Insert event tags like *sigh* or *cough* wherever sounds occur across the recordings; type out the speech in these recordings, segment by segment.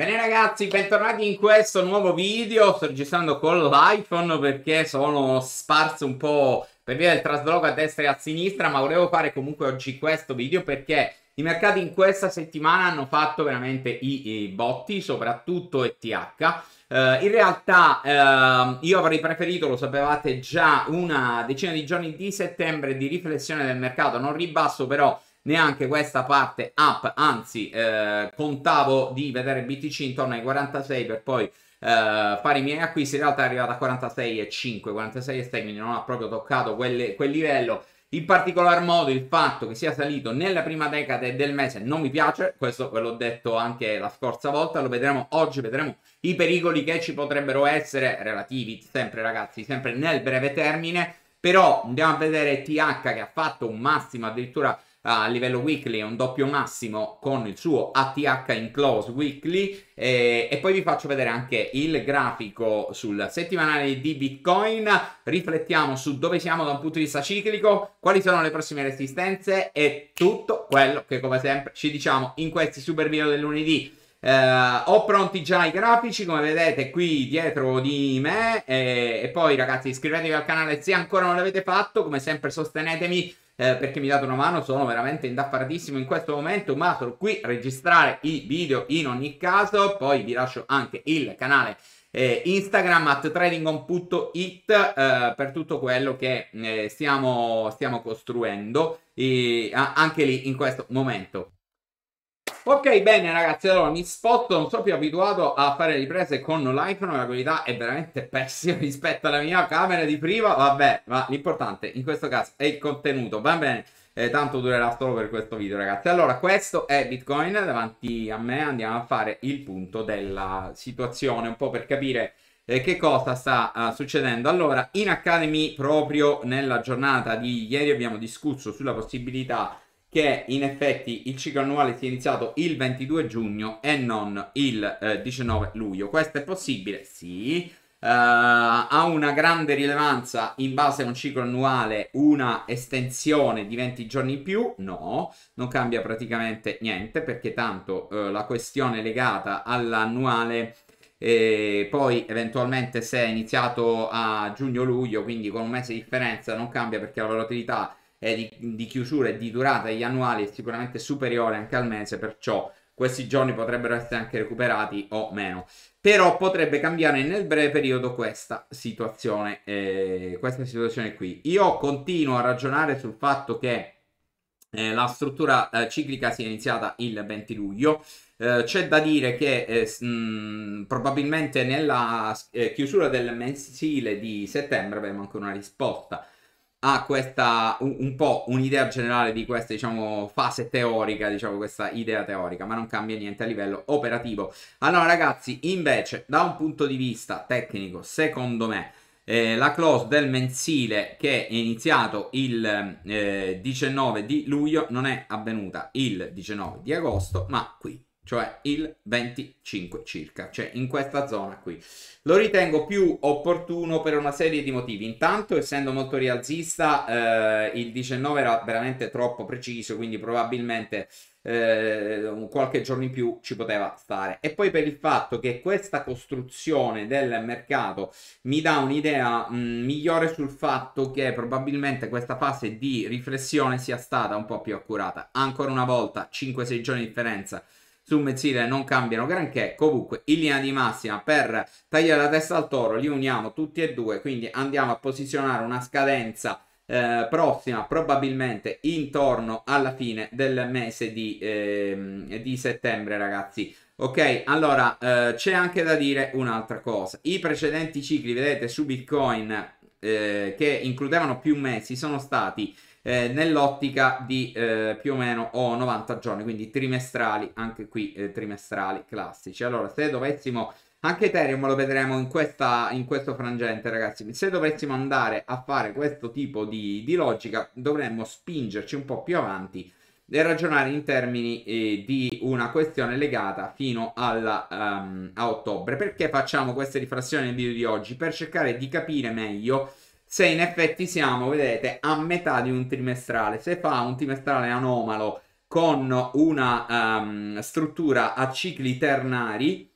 Bene ragazzi, bentornati in questo nuovo video, sto registrando con l'iPhone perché sono sparso un po' per via del trasloco a destra e a sinistra, ma volevo fare comunque oggi questo video perché i mercati in questa settimana hanno fatto veramente i, i botti, soprattutto ETH. Uh, eh, in realtà uh, io avrei preferito, lo sapevate già, una decina di giorni di settembre di riflessione del mercato, non ribasso però neanche questa parte up, anzi eh, contavo di vedere BTC intorno ai 46 per poi eh, fare i miei acquisti, in realtà è arrivata a 46,5, 46,6, quindi non ha proprio toccato quelle, quel livello. In particolar modo il fatto che sia salito nella prima decade del mese non mi piace, questo ve l'ho detto anche la scorsa volta, lo vedremo oggi, vedremo i pericoli che ci potrebbero essere relativi, sempre ragazzi, sempre nel breve termine, però andiamo a vedere TH che ha fatto un massimo addirittura a livello weekly è un doppio massimo con il suo ATH in close weekly eh, e poi vi faccio vedere anche il grafico sul settimanale di Bitcoin, riflettiamo su dove siamo da un punto di vista ciclico, quali sono le prossime resistenze e tutto quello che come sempre ci diciamo in questi super video del lunedì. Uh, ho pronti già i grafici come vedete qui dietro di me e, eh, e poi ragazzi iscrivetevi al canale se ancora non l'avete fatto come sempre sostenetemi eh, perché mi date una mano, sono veramente indaffardissimo in questo momento, ma sono qui a registrare i video in ogni caso, poi vi lascio anche il canale eh, Instagram at tradingon.it eh, per tutto quello che eh, stiamo, stiamo costruendo eh, anche lì in questo momento. Ok, bene ragazzi, allora mi spotto, non sono più abituato a fare riprese con l'iPhone, la qualità è veramente pessima *laughs* rispetto alla mia camera di prima, vabbè, ma l'importante in questo caso è il contenuto, va bene, eh, tanto durerà solo per questo video ragazzi. Allora, questo è Bitcoin, davanti a me andiamo a fare il punto della situazione, un po' per capire eh, che cosa sta uh, succedendo? Allora, in Academy, proprio nella giornata di ieri, abbiamo discusso sulla possibilità che in effetti il ciclo annuale sia iniziato il 22 giugno e non il eh, 19 luglio. Questo è possibile? Sì. Uh, ha una grande rilevanza in base a un ciclo annuale una estensione di 20 giorni in più? No, non cambia praticamente niente perché tanto uh, la questione legata all'annuale e eh, poi eventualmente se è iniziato a giugno-luglio quindi con un mese di differenza non cambia perché la volatilità di, di chiusura e di durata degli annuali è sicuramente superiore anche al mese, perciò questi giorni potrebbero essere anche recuperati o meno. Però potrebbe cambiare nel breve periodo questa situazione, eh, questa situazione qui. Io continuo a ragionare sul fatto che eh, la struttura eh, ciclica sia iniziata il 20 luglio. Eh, c'è da dire che eh, mh, probabilmente nella eh, chiusura del mensile di settembre avremo ancora una risposta ha questa, un, un, po' un'idea generale di questa diciamo, fase teorica, diciamo questa idea teorica, ma non cambia niente a livello operativo. Allora ragazzi, invece, da un punto di vista tecnico, secondo me, eh, la close del mensile che è iniziato il eh, 19 di luglio non è avvenuta il 19 di agosto, ma qui cioè il 25 circa, cioè in questa zona qui. Lo ritengo più opportuno per una serie di motivi. Intanto, essendo molto rialzista, eh, il 19 era veramente troppo preciso, quindi probabilmente eh, qualche giorno in più ci poteva stare. E poi per il fatto che questa costruzione del mercato mi dà un'idea mh, mm, migliore sul fatto che probabilmente questa fase di riflessione sia stata un po' più accurata. Ancora una volta, 5-6 giorni di differenza su Mezzile non cambiano granché. Comunque, in linea di massima, per tagliare la testa al toro, li uniamo tutti e due. Quindi andiamo a posizionare una scadenza eh, prossima, probabilmente intorno alla fine del mese di, eh, di settembre, ragazzi. Ok, allora eh, c'è anche da dire un'altra cosa. I precedenti cicli, vedete, su Bitcoin eh, che includevano più mesi sono stati eh, nell'ottica di eh, più o meno oh, 90 giorni, quindi trimestrali, anche qui eh, trimestrali classici. Allora, se dovessimo, anche Ethereum lo vedremo in, questa, in questo frangente, ragazzi, se dovessimo andare a fare questo tipo di, di logica, dovremmo spingerci un po' più avanti e ragionare in termini eh, di una questione legata fino alla, um, a ottobre. Perché facciamo queste riflessioni nel video di oggi? Per cercare di capire meglio se in effetti siamo, vedete, a metà di un trimestrale. Se fa un trimestrale anomalo con una um, struttura a cicli ternari,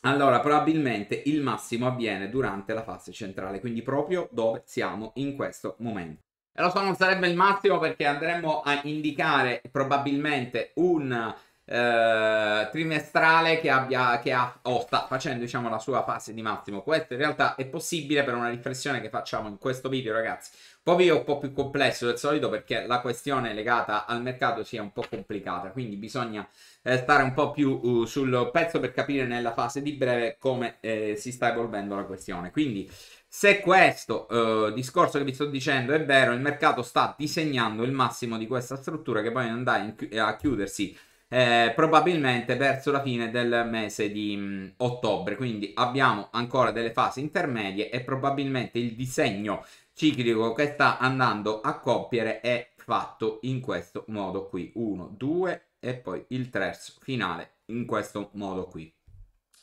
allora probabilmente il massimo avviene durante la fase centrale, quindi proprio dove siamo in questo momento. E lo so, non sarebbe il massimo perché andremo a indicare probabilmente un eh, trimestrale che abbia che ha, o oh, sta facendo diciamo la sua fase di massimo questo in realtà è possibile per una riflessione che facciamo in questo video ragazzi poi po' video un po' più complesso del solito perché la questione legata al mercato sia un po' complicata quindi bisogna eh, stare un po' più uh, sul pezzo per capire nella fase di breve come eh, si sta evolvendo la questione quindi se questo eh, discorso che vi sto dicendo è vero, il mercato sta disegnando il massimo di questa struttura che poi andrà chi- a chiudersi eh, probabilmente verso la fine del mese di mh, mm, ottobre. Quindi abbiamo ancora delle fasi intermedie e probabilmente il disegno ciclico che sta andando a compiere è fatto in questo modo qui. 1, 2 e poi il terzo finale in questo modo qui.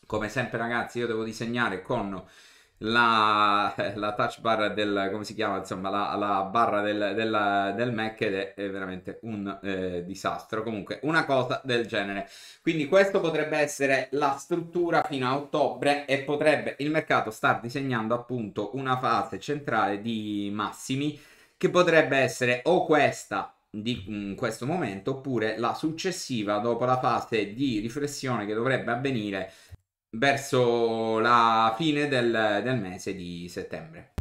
Come sempre ragazzi io devo disegnare con la, *laughs* la touch bar del, come si chiama, insomma, la, la barra del, del, del, Mac ed è, veramente un eh, disastro. Comunque, una cosa del genere. Quindi questo potrebbe essere la struttura fino a ottobre e potrebbe il mercato star disegnando appunto una fase centrale di massimi che potrebbe essere o questa di questo momento oppure la successiva dopo la fase di riflessione che dovrebbe avvenire verso la fine del, del mese di settembre.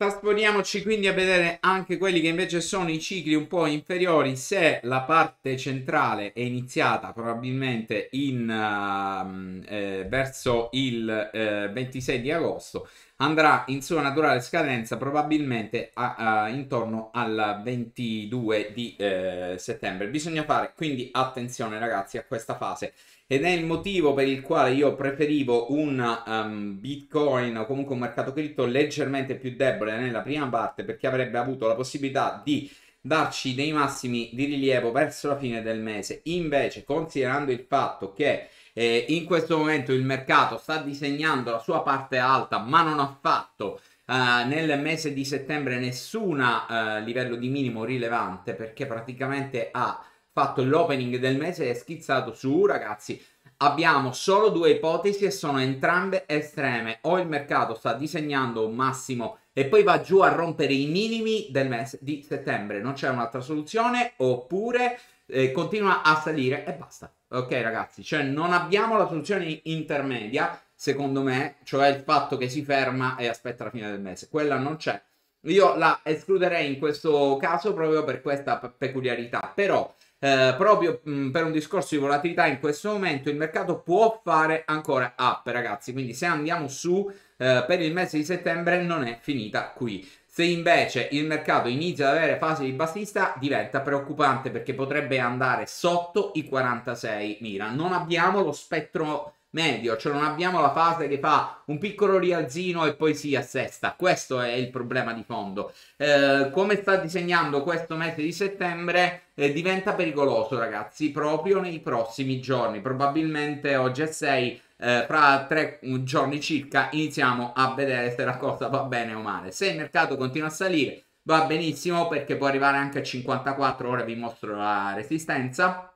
Trasponiamoci quindi a vedere anche quelli che invece sono i cicli un po' inferiori, se la parte centrale è iniziata probabilmente in, uh, eh, verso il eh, 26 di agosto, andrà in sua naturale scadenza probabilmente a, a, intorno al 22 di eh, settembre. Bisogna fare quindi attenzione ragazzi a questa fase ed è il motivo per il quale io preferivo un um, Bitcoin o comunque un mercato cripto leggermente più debole nella prima parte perché avrebbe avuto la possibilità di darci dei massimi di rilievo verso la fine del mese. Invece, considerando il fatto che eh, in questo momento il mercato sta disegnando la sua parte alta, ma non ha fatto Uh, nel mese di settembre nessuna uh, livello di minimo rilevante perché praticamente ha fatto l'opening del mese e schizzato su, ragazzi, abbiamo solo due ipotesi e sono entrambe estreme. O il mercato sta disegnando un massimo e poi va giù a rompere i minimi del mese di settembre, non c'è un'altra soluzione, oppure eh, continua a salire e basta. Ok ragazzi, cioè non abbiamo la soluzione intermedia, secondo me, cioè il fatto che si ferma e aspetta la fine del mese. Quella non c'è. Io la escluderei in questo caso proprio per questa peculiarità, però eh, proprio mh, mm, per un discorso di volatilità in questo momento il mercato può fare ancora up ragazzi quindi se andiamo su eh, per il mese di settembre non è finita qui se invece il mercato inizia ad avere fasi di bassista diventa preoccupante perché potrebbe andare sotto i 46.000 non abbiamo lo spettro medio, cioè non abbiamo la fase che fa un piccolo rialzino e poi si assesta. Questo è il problema di fondo. Eh, come sta disegnando questo mese di settembre eh, diventa pericoloso, ragazzi, proprio nei prossimi giorni. Probabilmente oggi è 6. Eh, fra tre giorni circa iniziamo a vedere se la cosa va bene o male. Se il mercato continua a salire va benissimo perché può arrivare anche a 54, ora vi mostro la resistenza,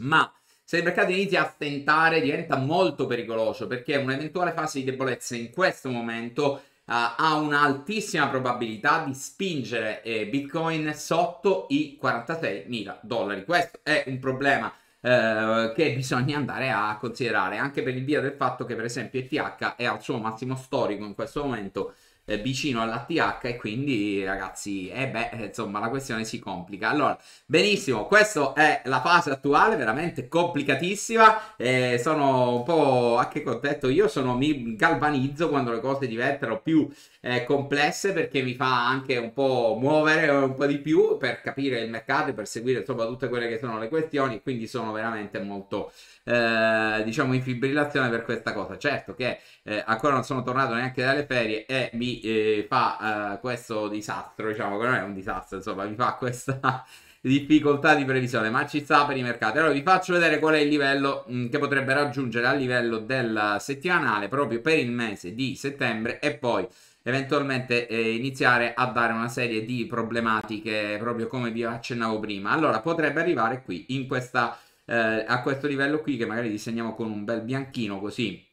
ma se il mercato inizia a stentare diventa molto pericoloso perché un'eventuale fase di debolezza in questo momento Uh, ha un'altissima probabilità di spingere eh, Bitcoin sotto i 46 mila dollari. Questo è un problema eh, che bisogna andare a considerare anche per il via del fatto che per esempio ETH è al suo massimo storico in questo momento eh, vicino all'ATH e quindi ragazzi, eh beh, insomma la questione si complica. Allora, benissimo, questa è la fase attuale, veramente complicatissima, eh, sono un po' anche contento, io sono, mi galvanizzo quando le cose diventano più eh, complesse perché mi fa anche un po' muovere un po' di più per capire il mercato e per seguire insomma tutte quelle che sono le questioni, quindi sono veramente molto... Eh, diciamo in fibrillazione per questa cosa certo che eh, ancora non sono tornato neanche dalle ferie e mi eh, fa eh, questo disastro, diciamo che non è un disastro, insomma, vi fa questa *laughs* difficoltà di previsione, ma ci sta per i mercati. Allora vi faccio vedere qual è il livello mh, mm, che potrebbe raggiungere a livello del settimanale proprio per il mese di settembre e poi eventualmente eh, iniziare a dare una serie di problematiche proprio come vi accennavo prima. Allora potrebbe arrivare qui in questa eh, a questo livello qui che magari disegniamo con un bel bianchino così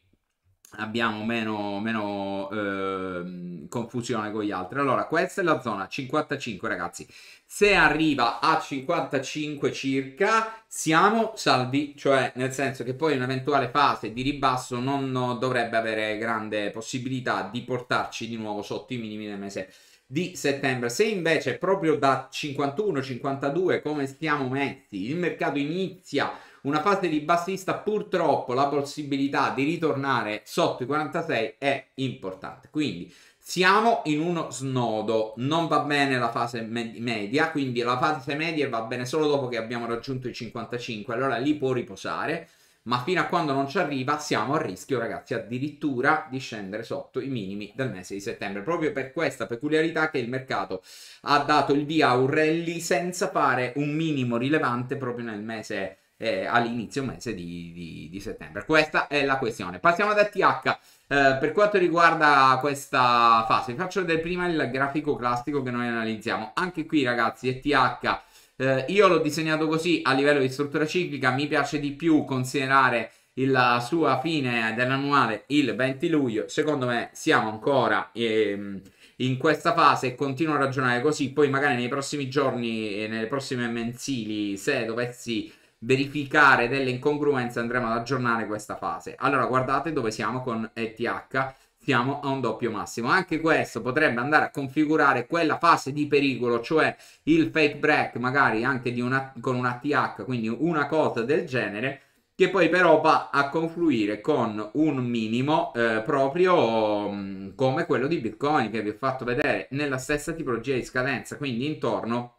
abbiamo meno, meno eh, confusione con gli altri. Allora, questa è la zona 55, ragazzi. Se arriva a 55 circa, siamo salvi, cioè nel senso che poi un'eventuale fase di ribasso non dovrebbe avere grande possibilità di portarci di nuovo sotto i minimi del mese di settembre. Se invece proprio da 51-52 come stiamo messi, il mercato inizia una fase di bassista purtroppo la possibilità di ritornare sotto i 46 è importante. Quindi siamo in uno snodo, non va bene la fase med- media, quindi la fase media va bene solo dopo che abbiamo raggiunto i 55, allora lì può riposare, ma fino a quando non ci arriva siamo a rischio ragazzi addirittura di scendere sotto i minimi del mese di settembre, proprio per questa peculiarità che il mercato ha dato il via a un rally senza fare un minimo rilevante proprio nel mese settembre eh, all'inizio mese di, di, di, settembre. Questa è la questione. Passiamo ad ETH. Eh, per quanto riguarda questa fase, vi faccio vedere prima il grafico classico che noi analizziamo. Anche qui, ragazzi, ETH. Eh, io l'ho disegnato così a livello di struttura ciclica. Mi piace di più considerare la sua fine dell'annuale il 20 luglio. Secondo me siamo ancora ehm, in questa fase e continuo a ragionare così. Poi magari nei prossimi giorni e nelle prossime mensili, se dovessi verificare delle incongruenze andremo ad aggiornare questa fase. Allora guardate dove siamo con ETH, siamo a un doppio massimo. Anche questo potrebbe andare a configurare quella fase di pericolo, cioè il fake break magari anche una, con un ATH, quindi una cosa del genere, che poi però va a confluire con un minimo eh, proprio mh, mm, come quello di Bitcoin che vi ho fatto vedere nella stessa tipologia di scadenza, quindi intorno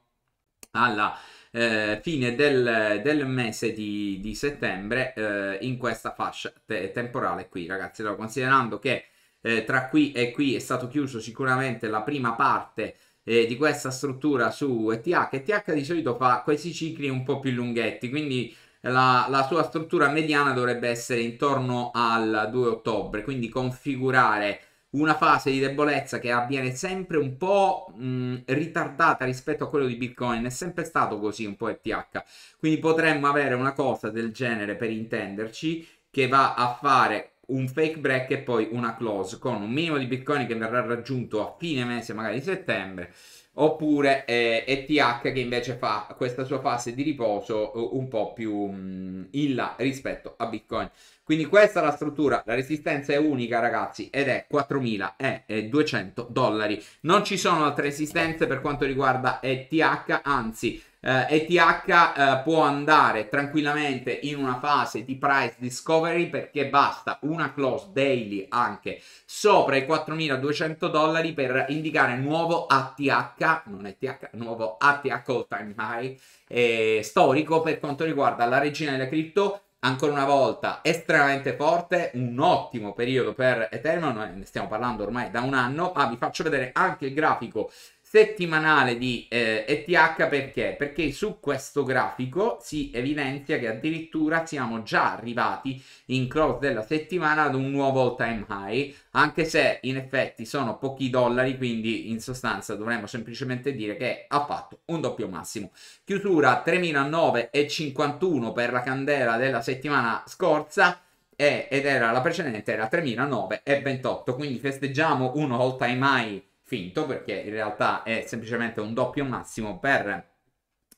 alla eh, fine del, del, mese di, di settembre eh, in questa fascia te- temporale qui ragazzi allora considerando che eh, tra qui e qui è stato chiuso sicuramente la prima parte eh, di questa struttura su ETH ETH di solito fa questi cicli un po' più lunghetti quindi la, la, sua struttura mediana dovrebbe essere intorno al 2 ottobre, quindi configurare una fase di debolezza che avviene sempre un po' mh, mm, ritardata rispetto a quello di Bitcoin, è sempre stato così un po' ETH, quindi potremmo avere una cosa del genere per intenderci che va a fare un fake break e poi una close con un minimo di Bitcoin che verrà raggiunto a fine mese, magari settembre, oppure eh, ETH che invece fa questa sua fase di riposo eh, un po' più mh, mm, in là rispetto a Bitcoin. Quindi questa è la struttura, la resistenza è unica ragazzi ed è 4200 dollari. Non ci sono altre resistenze per quanto riguarda ETH, anzi eh, ETH eh, può andare tranquillamente in una fase di price discovery perché basta una close daily anche sopra i 4200 dollari per indicare nuovo ATH, non ETH, nuovo ATH all time high eh, storico per quanto riguarda la regina delle cripto ancora una volta estremamente forte, un ottimo periodo per Ethereum, ne stiamo parlando ormai da un anno, ah vi faccio vedere anche il grafico settimanale di eh, ETH perché? Perché su questo grafico si evidenzia che addirittura siamo già arrivati in close della settimana ad un nuovo time high, anche se in effetti sono pochi dollari, quindi in sostanza dovremmo semplicemente dire che ha fatto un doppio massimo. Chiusura 3.951 per la candela della settimana scorsa eh, ed era la precedente era 3.928, quindi festeggiamo un all time high finto perché in realtà è semplicemente un doppio massimo per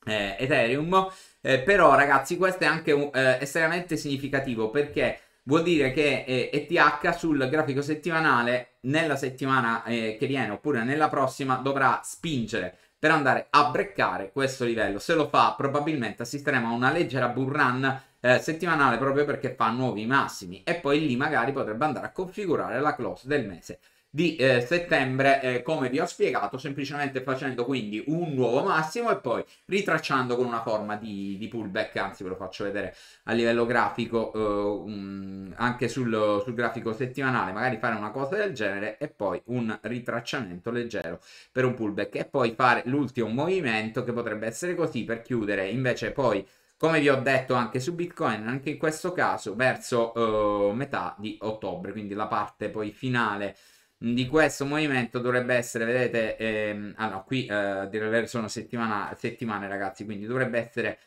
eh, Ethereum. Eh, però ragazzi questo è anche eh, estremamente significativo perché vuol dire che eh, ETH sul grafico settimanale nella settimana eh, che viene oppure nella prossima dovrà spingere per andare a breccare questo livello. Se lo fa probabilmente assisteremo a una leggera bull run eh, settimanale proprio perché fa nuovi massimi e poi lì magari potrebbe andare a configurare la close del mese di eh, settembre, eh, come vi ho spiegato, semplicemente facendo quindi un nuovo massimo e poi ritracciando con una forma di, di pullback, anzi ve lo faccio vedere a livello grafico, eh, um, anche sul, sul, grafico settimanale, magari fare una cosa del genere e poi un ritracciamento leggero per un pullback e poi fare l'ultimo movimento che potrebbe essere così per chiudere invece poi come vi ho detto anche su Bitcoin, anche in questo caso verso eh, metà di ottobre, quindi la parte poi finale di questo movimento dovrebbe essere, vedete, ehm, ah no, qui eh, sono settimana, settimane ragazzi, quindi dovrebbe essere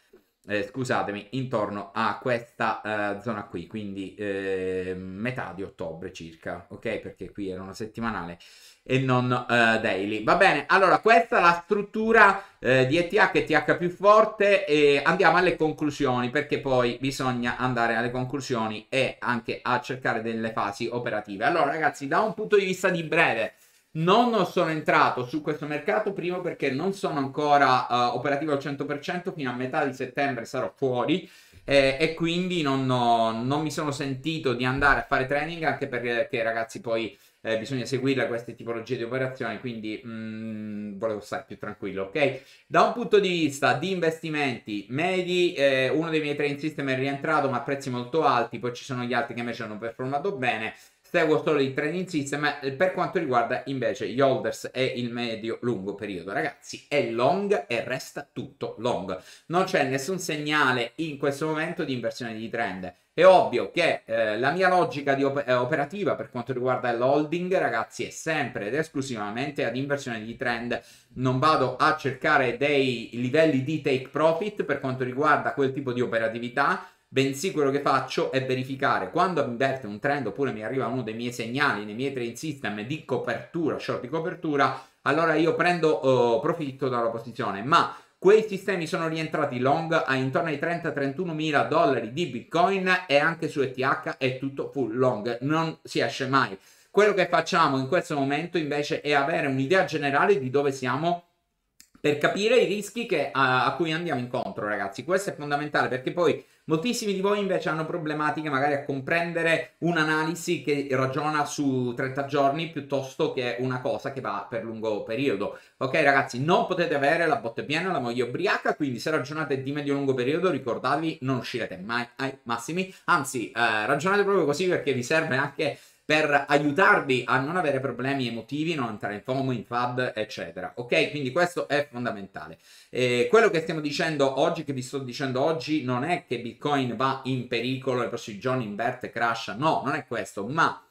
eh, scusatemi, intorno a questa eh, zona qui, quindi eh, metà di ottobre circa, ok? Perché qui era una settimanale e non eh, daily. Va bene, allora questa è la struttura eh, di ETH e TH più forte e andiamo alle conclusioni perché poi bisogna andare alle conclusioni e anche a cercare delle fasi operative. Allora ragazzi, da un punto di vista di breve non sono entrato su questo mercato primo perché non sono ancora uh, operativo al 100%, fino a metà di settembre sarò fuori eh, e quindi non, ho, non, mi sono sentito di andare a fare training anche perché ragazzi poi eh, bisogna seguire queste tipologie di operazioni, quindi mh, mm, volevo stare più tranquillo, ok? Da un punto di vista di investimenti, Medi, eh, uno dei miei trading system è rientrato ma a prezzi molto alti, poi ci sono gli altri che invece hanno performato bene seguo solo i trend in system per quanto riguarda invece gli holders e il medio lungo periodo ragazzi è long e resta tutto long non c'è nessun segnale in questo momento di inversione di trend è ovvio che eh, la mia logica op- eh, operativa per quanto riguarda l'holding, ragazzi, è sempre ed esclusivamente ad inversione di trend. Non vado a cercare dei livelli di take profit per quanto riguarda quel tipo di operatività, bensì quello che faccio è verificare quando mi inverte un trend oppure mi arriva uno dei miei segnali nei miei trading system di copertura, short di copertura, allora io prendo eh, profitto dalla posizione, ma quei sistemi sono rientrati long a intorno ai 30-31 mila dollari di bitcoin e anche su ETH è tutto full long, non si esce mai. Quello che facciamo in questo momento invece è avere un'idea generale di dove siamo per capire i rischi che, a, a, cui andiamo incontro, ragazzi. Questo è fondamentale perché poi moltissimi di voi invece hanno problematiche magari a comprendere un'analisi che ragiona su 30 giorni piuttosto che una cosa che va per lungo periodo. Ok, ragazzi, non potete avere la botte piena la moglie ubriaca, quindi se ragionate di medio-lungo periodo, ricordatevi, non uscirete mai ai massimi. Anzi, eh, ragionate proprio così perché vi serve anche per aiutarvi a non avere problemi emotivi, non entrare in FOMO, in FAB, eccetera. Ok? Quindi questo è fondamentale. Eh, quello che stiamo dicendo oggi, che vi sto dicendo oggi, non è che Bitcoin va in pericolo, nei prossimi giorni inverte, crasha, no, non è questo, ma...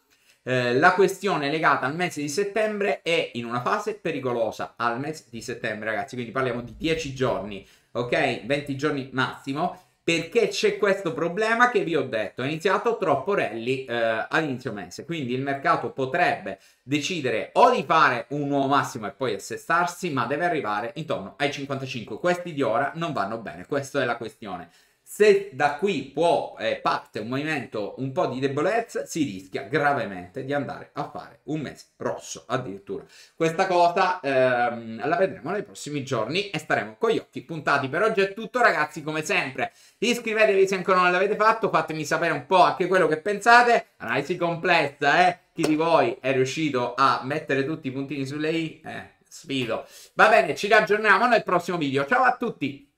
Eh, la questione legata al mese di settembre è in una fase pericolosa al mese di settembre, ragazzi. Quindi parliamo di 10 giorni, ok? 20 giorni massimo perché c'è questo problema che vi ho detto, è iniziato troppo rally eh, all'inizio mese, quindi il mercato potrebbe decidere o di fare un nuovo massimo e poi assestarsi, ma deve arrivare intorno ai 55. Questi di ora non vanno bene, questa è la questione. Se da qui può eh, parte un movimento un po' di debolezza, si rischia gravemente di andare a fare un mese rosso addirittura. Questa cosa ehm, la vedremo nei prossimi giorni e staremo con gli occhi puntati. Per oggi è tutto ragazzi, come sempre iscrivetevi se ancora non l'avete fatto, fatemi sapere un po' anche quello che pensate. Analisi complessa, eh? Chi di voi è riuscito a mettere tutti i puntini sulle i? Eh, sfido. Va bene, ci riaggiorniamo nel prossimo video. Ciao a tutti!